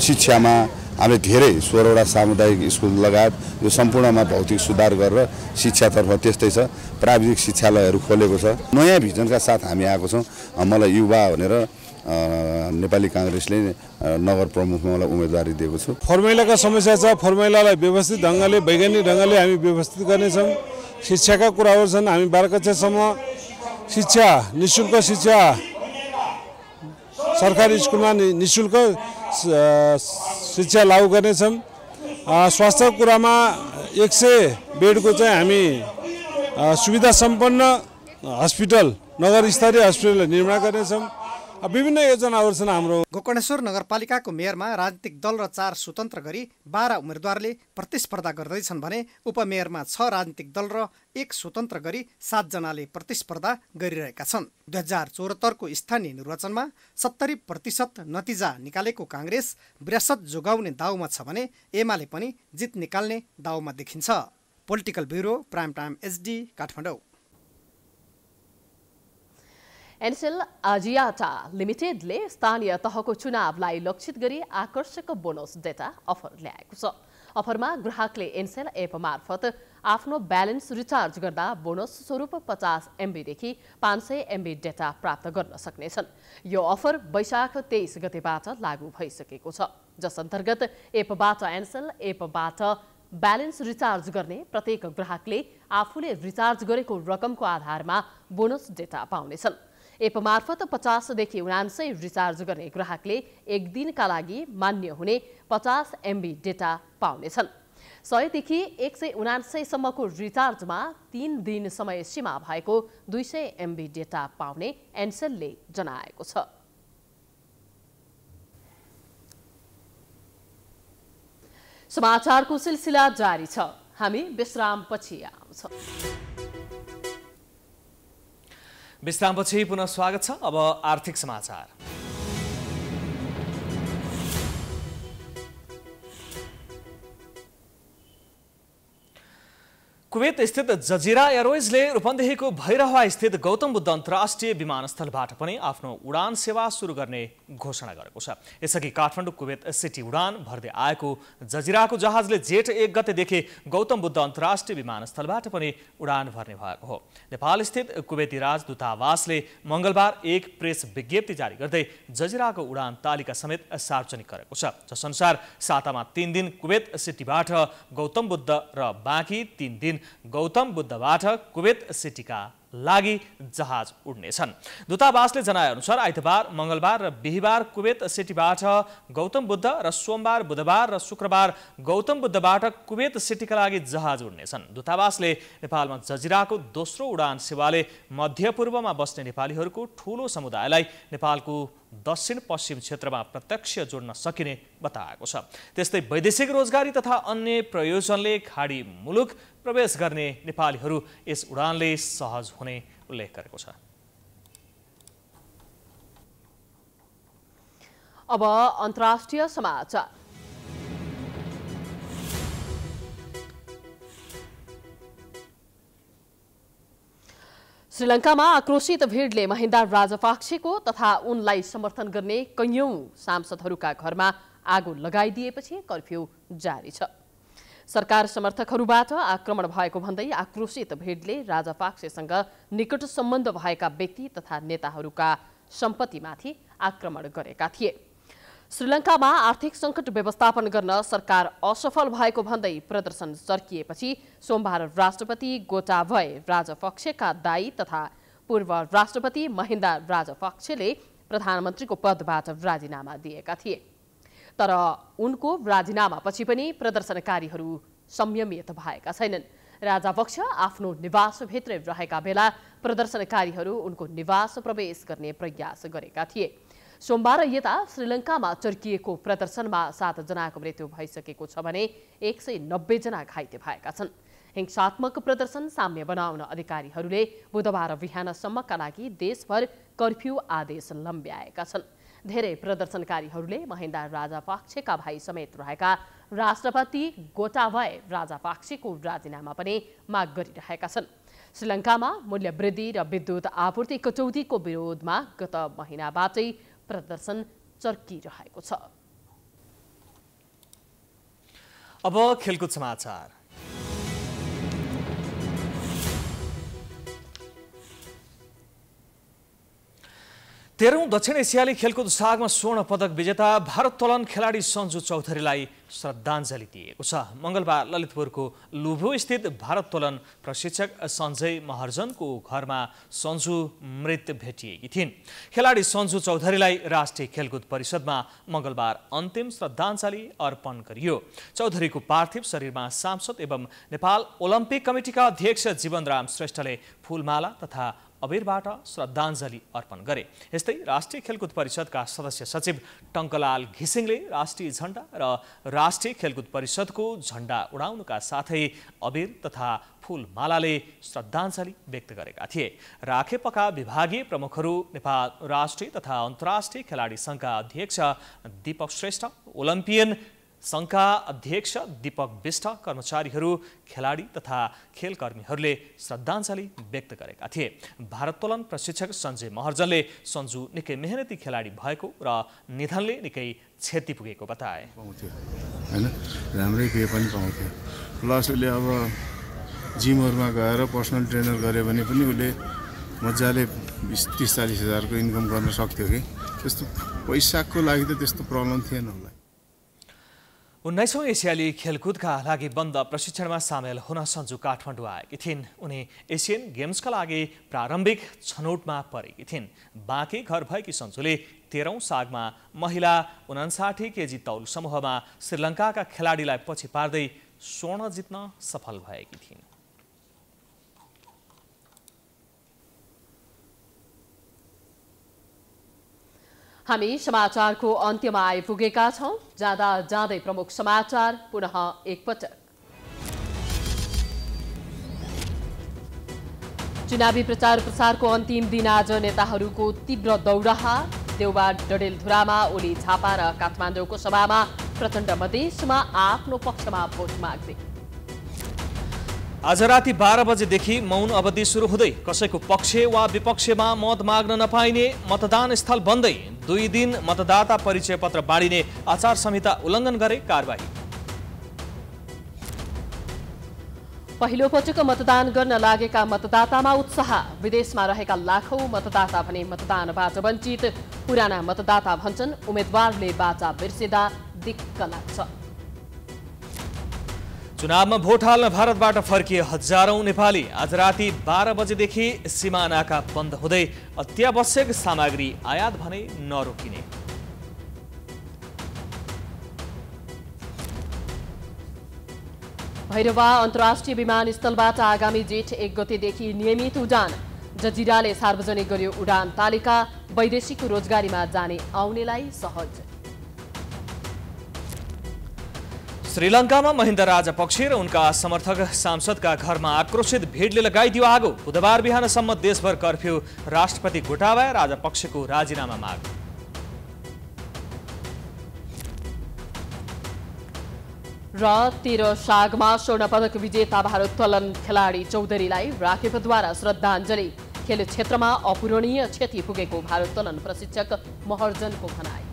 शिक्षामा हामीले धेरै सोह्रवटा सामुदायिक स्कुल लगायत यो सम्पूर्णमा भौतिक सुधार गरेर शिक्षातर्फ त्यस्तै छ प्राविधिक शिक्षालयहरू खोलेको छ नयाँ भिजनका साथ हामी आएको छौँ मलाई युवा भनेर नेपाली काङ्ग्रेसले नगर प्रमुखमा मलाई उम्मेदवारी दिएको छु फर्मेलाका समस्या छ फर्मेलालाई व्यवस्थित ढङ्गले वैज्ञानिक ढङ्गले हामी व्यवस्थित गर्नेछौँ शिक्षाका कुराहरू छन् हामी बाह्र कक्षासम्म शिक्षा नि शुल्क शिक्षा सरकारी स्कुलमा नि शुल्क शिक्षा लागू गर्नेछौँ स्वास्थ्यको कुरामा एक सय बेडको चाहिँ हामी सुविधा सम्पन्न हस्पिटल नगर स्तरीय हस्पिटल निर्माण गर्नेछौँ विभिन्न योजनाहरू छन् हाम्रो गोकर्णेश्वर नगरपालिकाको मेयरमा राजनीतिक दल र चार स्वतन्त्र गरी बाह्र उम्मेद्वारले प्रतिस्पर्धा गर्दैछन् भने उपमेयरमा छ राजनीतिक दल र एक स्वतन्त्र गरी सातजनाले प्रतिस्पर्धा गरिरहेका छन् दुई हजार चौहत्तरको स्थानीय निर्वाचनमा सत्तरी प्रतिशत नतिजा निकालेको काङ्ग्रेस विरासत जोगाउने दाउमा छ भने एमाले पनि जित निकाल्ने दाउमा देखिन्छ political bureau prime time HD Kathmandu Ncell Axiata लिमिटेडले स्थानीय तहको चुनावलाई लक्षित गरी आकर्षक बोनस डेटा अफर ल्याएको छ अफरमा ग्राहकले एनसेल एप मार्फत आफ्नो ब्यालेन्स रिचार्ज गर्दा बोनस स्वरूप पचास एमबीदेखि पाँच सय एमबी डेटा प्राप्त गर्न सक्नेछन् यो अफर वैशाख तेइस गतेबाट लागू भइसकेको छ जस अन्तर्गत एपबाट एनसेल एपबाट ब्यालेन्स रिचार्ज गर्ने प्रत्येक ग्राहकले आफूले रिचार्ज गरेको रकमको आधारमा बोनस डेटा पाउनेछन् एप मार्फत पचासदेखि उनान्सय रिचार्ज गर्ने ग्राहकले एक दिनका लागि मान्य हुने पचास एमबी डेटा पाउनेछन् सयदेखि एक सय उनान्सयसम्मको रिचार्जमा तिन दिन समय सीमा भएको दुई सय एमबी डेटा पाउने एनसेलले जनाएको छ समाचारको सिलसिला जारी छ हामी विश्रामपछि आउँछौँ विश्रामपछि पुनः स्वागत छ अब आर्थिक समाचार कुवेत स्थित जजिरा एयरवेजले रूपन्देहीको भैरहवा स्थित गौतम बुद्ध अन्तर्राष्ट्रिय विमानस्थलबाट पनि आफ्नो उडान सेवा सुरु गर्ने घोषणा गरेको छ यसअघि काठमाडौँ कुवेत सिटी उडान भर्दै आएको जजिराको जहाजले जेठ एक गतेदेखि गौतम बुद्ध अन्तर्राष्ट्रिय विमानस्थलबाट पनि उडान भर्ने भएको हो नेपालस्थित कुवेती राजदूतावासले मङ्गलबार एक प्रेस विज्ञप्ति जारी गर्दै जजिराको उडान तालिका समेत सार्वजनिक गरेको छ जसअनुसार सातामा तिन दिन कुवेत सिटीबाट गौतम बुद्ध र बाँकी तिन दिन गौतम बुद्धबाट कुवेत सिटीका लागि जहाज उड्नेछन् दूतावासले जनाएअनुसार आइतबार मङ्गलबार र बिहिबार कुवेत सिटीबाट गौतम बुद्ध र सोमबार बुधबार र शुक्रबार गौतम बुद्धबाट कुवेत सिटीका लागि जहाज उड्नेछन् दूतावासले नेपालमा जजिराको दोस्रो उडान सेवाले मध्यपूर्वमा बस्ने नेपालीहरूको ठूलो समुदायलाई नेपालको दक्षिण पश्चिम क्षेत्रमा प्रत्यक्ष जोड्न सकिने बताएको छ त्यस्तै वैदेशिक रोजगारी तथा अन्य प्रयोजनले खाडी मुलुक प्रवेश गर्ने नेपालीहरू यस उडानले सहज हुने उल्लेख गरेको छ अब अन्तर्राष्ट्रिय समाचार श्रीलङ्कामा आक्रोशित भिडले महिन्दा राजपाक्षेको तथा उनलाई समर्थन गर्ने कैयौं सांसदहरूका घरमा आगो लगाइदिएपछि कर्फ्यू जारी छ सरकार समर्थकहरूबाट आक्रमण भएको भन्दै आक्रोशित भिडले राजापाक्सेसँग निकट सम्बन्ध भएका व्यक्ति तथा नेताहरूका सम्पत्तिमाथि आक्रमण गरेका थिए श्रीलङ्कामा आर्थिक सङ्कट व्यवस्थापन गर्न सरकार असफल भएको भन्दै प्रदर्शन चर्किएपछि सोमबार राष्ट्रपति गोटाभय राजपक्षका दाई तथा पूर्व राष्ट्रपति महिन्दा राजपक्षले प्रधानमन्त्रीको पदबाट राजीनामा दिएका थिए तर उनको राजीनामापछि पनि प्रदर्शनकारीहरू संयमित भएका छैनन् राजापक्ष आफ्नो निवासभित्रै रहेका बेला प्रदर्शनकारीहरू उनको निवास प्रवेश गर्ने प्रयास गरेका थिए सोमबार यता श्रीलङ्कामा चर्किएको प्रदर्शनमा सातजनाको मृत्यु भइसकेको छ भने एक सय नब्बेजना घाइते भएका छन् हिंसात्मक प्रदर्शन साम्य बनाउन अधिकारीहरूले बुधबार बिहानसम्मका लागि देशभर कर्फ्यू आदेश लम्ब्याएका छन् धेरै प्रदर्शनकारीहरूले महेन्द्र राजापाक्षेका भाइ समेत रहेका राष्ट्रपति गोटाभय राजापाक्षेको राजीनामा पनि माग गरिरहेका छन् श्रीलङ्कामा मूल्यवृद्धि र विद्युत आपूर्ति कटौतीको विरोधमा गत महिनाबाटै प्रदर्शन चर्किरहेको छ अब खेलकुद समाचार तेह्रौँ दक्षिण एसियाली खेलकुद सागमा स्वर्ण पदक विजेता तोलन खेलाडी सन्जु चौधरीलाई श्रद्धाञ्जली दिएको छ मङ्गलबार ललितपुरको लुभोस्थित भारत्तोलन प्रशिक्षक सञ्जय महर्जनको घरमा सन्जु मृत भेटिएकी थिइन् खेलाडी सन्जु चौधरीलाई राष्ट्रिय खेलकुद परिषदमा मङ्गलबार अन्तिम श्रद्धाञ्जली अर्पण गरियो चौधरीको पार्थिव शरीरमा सांसद एवं नेपाल ओलम्पिक कमिटीका अध्यक्ष जीवनराम श्रेष्ठले फुलमाला तथा अबेरबाट श्रद्धाञ्जली अर्पण गरे यस्तै राष्ट्रिय खेलकुद परिषदका सदस्य सचिव टङ्कलाल घिसिङले राष्ट्रिय झण्डा र राष्ट्रिय खेलकुद परिषदको झण्डा उडाउनुका साथै अबेर तथा फुलमालाले श्रद्धाञ्जली व्यक्त गरेका थिए राखेपका विभागीय प्रमुखहरू नेपाल राष्ट्रिय तथा अन्तर्राष्ट्रिय खेलाडी सङ्घका अध्यक्ष दिपक श्रेष्ठ ओलम्पियन सङ्घका अध्यक्ष दीपक विष्ट कर्मचारीहरू खेलाडी तथा खेलकर्मीहरूले श्रद्धाञ्जली व्यक्त गरेका थिए भारोत्तोलन प्रशिक्षक सञ्जय महर्जनले सन्जु निकै मेहनती खेलाडी भएको र निधनले निकै क्षति पुगेको बताए होइन राम्रै पनि पाउँथ्यो प्लस उसले अब जिमहरूमा गएर पर्सनल ट्रेनर गऱ्यो भने पनि उसले मजाले बिस तिस चालिस हजारको इन्कम गर्न सक्थ्यो कि त्यस्तो पैसाको लागि त त्यस्तो प्रब्लम थिएन उसलाई उन्नाइसौँ एसियाली खेलकुदका लागि बन्द प्रशिक्षणमा सामेल हुन सन्जु काठमाडौँ आएकी थिइन् उनी एसियन गेम्सका लागि प्रारम्भिक छनौटमा परेकी थिइन् बाँकी घर भएकी सन्जुले तेह्रौँ सागमा महिला उनासाठी केजी तौल समूहमा श्रीलङ्काका खेलाडीलाई पछि पार्दै स्वर्ण जित्न सफल भएकी थिइन् हामी समाचारको अन्त्यमा आइपुगेका छौँ जाँदा जाँदै प्रमुख समाचार पुनः एकपटक चुनावी प्रचार प्रसारको अन्तिम दिन आज नेताहरूको तीव्र दौड़ाहा, देउबार डडेलधुरामा ओली झापा र काठमाडौँको सभामा प्रचण्ड मधेसमा आफ्नो पक्षमा भोट माग्दै आज राति बाह्र बजेदेखि मौन अवधि सुरु हुँदै कसैको पक्ष वा विपक्षमा मत माग्न नपाइने मतदान स्थल बन्दै दुई दिन मतदाता परिचय पत्र बाँडिने आचार संहिता उल्लङ्घन गरे कारवाही पहिलो पटक मतदान गर्न लागेका मतदातामा उत्साह विदेशमा रहेका लाखौं मतदाता भने मतदानबाट वञ्चित पुराना मतदाता भन्छन् उम्मेद्वारले बाचा बिर्सिँदा दिक्क लाग्छ चुनावमा भोट हाल्न भारतबाट फर्किए हजारौं नेपाली आज राति बाह्र बजेदेखि सिमानाका बन्द हुँदै अत्यावश्यक सामग्री आयात भने नरोकिने भैरवा अन्तर्राष्ट्रिय विमानस्थलबाट आगामी जेठ एक गतेदेखि नियमित उडान जजिराले सार्वजनिक गर्यो उडान तालिका वैदेशिक रोजगारीमा जाने आउनेलाई सहज श्रीलङ्कामा महेन्द्र राजपक्षे र उनका समर्थक सांसदका घरमा आक्रोशित भिडले लगाइदियो आगो बुधबार बिहानसम्म देशभर कर्फ्यू राष्ट्रपति गोटाबाया राजपक्षको राजीनामा माग र तेह्र सागमा स्वर्ण पदक विजेता भारोत्तोलन खेलाडी चौधरीलाई राखेपद्वारा श्रद्धाञ्जली खेल क्षेत्रमा अपूरणीय क्षति पुगेको भारोत्तोलन प्रशिक्षक महर्जनको भनाई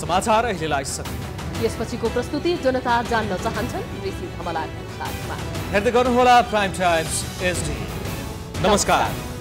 समाचार अहिलेलाई सकियो यसपछिको प्रस्तुति जनता जान्न चाहन्छन् ऋषि धमलाको साथमा हेर्दै गर्नुहोला प्राइम टाइम्स एसडी नमस्कार